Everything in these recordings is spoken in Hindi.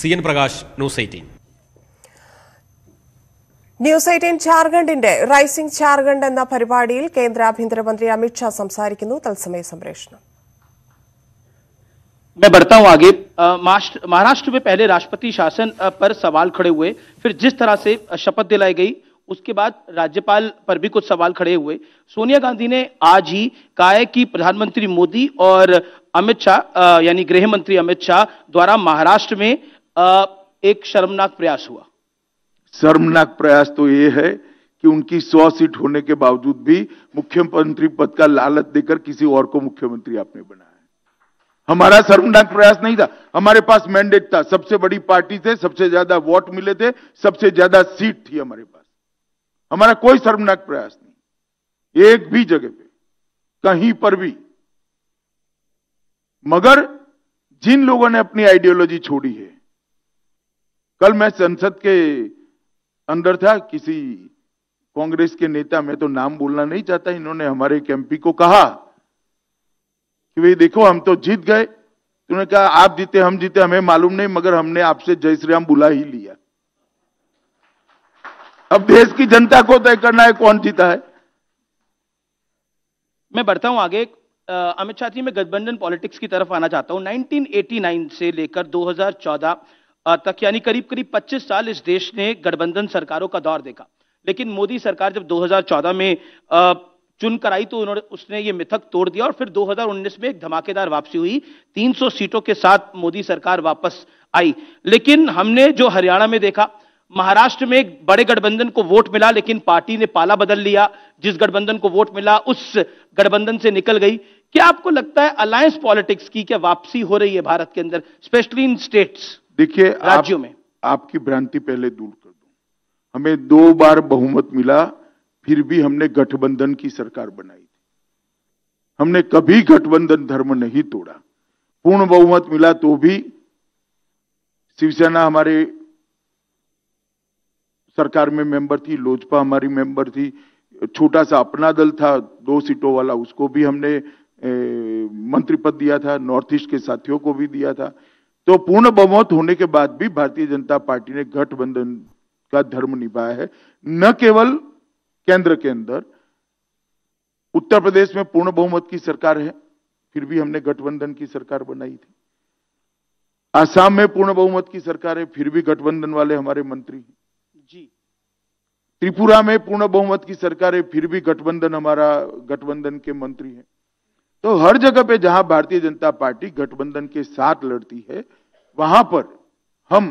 C N Prakash News News News eighteen ജാർഖണ്ഡിന്റെ റൈസിംഗ് ജാർഖണ്ഡ് എന്ന പരിപാടിയിൽ കേന്ദ്ര ആഭ്യന്തരമന്ത്രി അമിത്ഷാ സംസാരിക്കുന്നു തത്സമയ मैं बढ़ता हूं आगे महाराष्ट्र में पहले राष्ट्रपति शासन पर सवाल खड़े हुए फिर जिस तरह से शपथ दिलाई गई उसके बाद राज्यपाल पर भी कुछ सवाल खड़े हुए सोनिया गांधी ने आज ही कहा है कि प्रधानमंत्री मोदी और अमित शाह यानी गृह मंत्री अमित शाह द्वारा महाराष्ट्र में एक शर्मनाक प्रयास हुआ शर्मनाक प्रयास तो ये है कि उनकी सौ सीट होने के बावजूद भी मुख्यमंत्री पद का लालच देकर किसी और को मुख्यमंत्री आपने बनाया हमारा शर्मनाक प्रयास नहीं था हमारे पास मैंडेट था सबसे बड़ी पार्टी थे सबसे ज्यादा वोट मिले थे सबसे ज्यादा सीट थी हमारे पास हमारा कोई शर्मनाक प्रयास नहीं एक भी जगह पे कहीं पर भी मगर जिन लोगों ने अपनी आइडियोलॉजी छोड़ी है कल मैं संसद के अंदर था किसी कांग्रेस के नेता मैं तो नाम बोलना नहीं चाहता इन्होंने हमारे एक एमपी को कहा कि भाई देखो हम तो जीत गए उन्होंने कहा आप जीते हम जीते हमें मालूम नहीं मगर हमने आपसे जय श्री राम बुला ही लिया अब देश की जनता को तय करना है कौन जीता है मैं बढ़ता हूं आगे अमित शाह जी मैं गठबंधन पॉलिटिक्स की तरफ आना चाहता हूं 1989 से लेकर 2014 तक यानी करीब करीब 25 साल इस देश ने गठबंधन सरकारों का दौर देखा लेकिन मोदी सरकार जब 2014 में चुन कर आई तो उन्होंने उसने ये मिथक तोड़ दिया और फिर 2019 में एक धमाकेदार वापसी हुई 300 सीटों के साथ मोदी सरकार वापस आई लेकिन हमने जो हरियाणा में देखा महाराष्ट्र में एक बड़े गठबंधन को वोट मिला लेकिन पार्टी ने पाला बदल लिया जिस गठबंधन को वोट मिला उस गठबंधन से निकल गई क्या आपको लगता है अलायंस पॉलिटिक्स की क्या वापसी हो रही है भारत के अंदर स्पेशली इन स्टेट्स देखिए राज्यों में आपकी भ्रांति पहले दूर कर दू हमें दो बार बहुमत मिला फिर भी हमने गठबंधन की सरकार बनाई थी हमने कभी गठबंधन धर्म नहीं तोड़ा पूर्ण बहुमत मिला तो भी शिवसेना हमारे सरकार में मेंबर थी लोजपा हमारी मेंबर थी छोटा सा अपना दल था दो सीटों वाला उसको भी हमने मंत्री पद दिया था नॉर्थ ईस्ट के साथियों को भी दिया था तो पूर्ण बहुमत होने के बाद भी भारतीय जनता पार्टी ने गठबंधन का धर्म निभाया है न केवल केंद्र के अंदर उत्तर प्रदेश में पूर्ण बहुमत की सरकार है फिर भी हमने गठबंधन की सरकार बनाई थी आसाम में पूर्ण बहुमत की सरकार है फिर भी गठबंधन वाले हमारे मंत्री हैं जी त्रिपुरा में पूर्ण बहुमत की सरकार है फिर भी गठबंधन हमारा गठबंधन के मंत्री हैं तो हर जगह पे जहां भारतीय जनता पार्टी गठबंधन के साथ लड़ती है वहां पर हम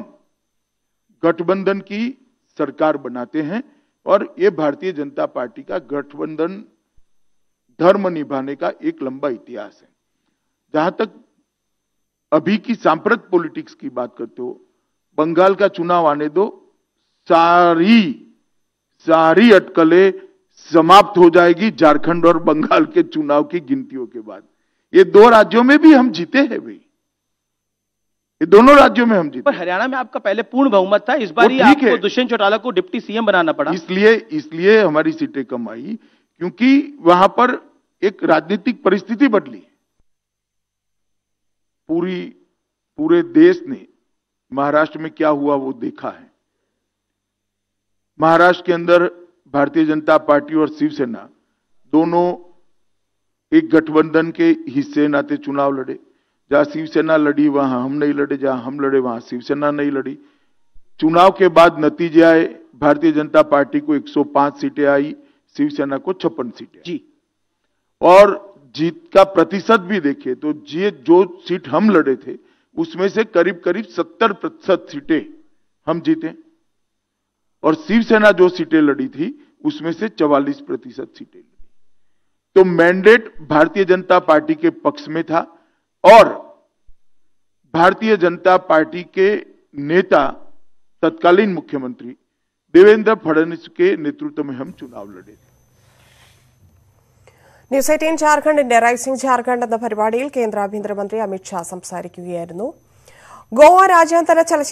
गठबंधन की सरकार बनाते हैं और ये भारतीय जनता पार्टी का गठबंधन धर्म निभाने का एक लंबा इतिहास है जहां तक अभी की सांप्रत पॉलिटिक्स की बात करते हो बंगाल का चुनाव आने दो सारी सारी अटकलें समाप्त हो जाएगी झारखंड और बंगाल के चुनाव की गिनतियों के बाद ये दो राज्यों में भी हम जीते हैं भाई ये दोनों राज्यों में हम जीते पर हरियाणा में आपका पहले पूर्ण बहुमत था इस बार आपको दुष्यंत चौटाला को डिप्टी सीएम बनाना पड़ा इसलिए इसलिए हमारी सीटें कम आई क्योंकि वहां पर एक राजनीतिक परिस्थिति बदली पूरी पूरे देश ने महाराष्ट्र में क्या हुआ वो देखा है महाराष्ट्र के अंदर भारतीय जनता पार्टी और शिवसेना दोनों एक गठबंधन के हिस्से नाते चुनाव लड़े जहां शिवसेना लड़ी वहां हम नहीं लड़े जहां हम लड़े वहां शिवसेना नहीं लड़ी चुनाव के बाद नतीजे आए भारतीय जनता पार्टी को 105 सीटें आई शिवसेना को छप्पन सीटें जी और जीत का प्रतिशत भी देखे तो जी जो सीट हम लड़े थे उसमें से करीब करीब सत्तर प्रतिशत सीटें हम जीते और शिवसेना जो सीटें लड़ी थी उसमें से 44 प्रतिशत सीटें लड़ी तो मैंडेट भारतीय जनता पार्टी के पक्ष में था और भारतीय जनता पार्टी के नेता तत्कालीन मुख्यमंत्री देवेंद्र फडणवीस के नेतृत्व में हम चुनाव लड़े थे ന്യൂസ് എയ്റ്റീൻ आभ्य റൈസിംഗ് अमित എന്ന പരിപാടിയിൽ കേന്ദ്ര ആഭ്യന്തരമന്ത്രി അമിത്ഷാ സംസാരിക്കുകയായിരുന്നു ഗോവ രാജ്യാന്തര ചലച്ചിത്ര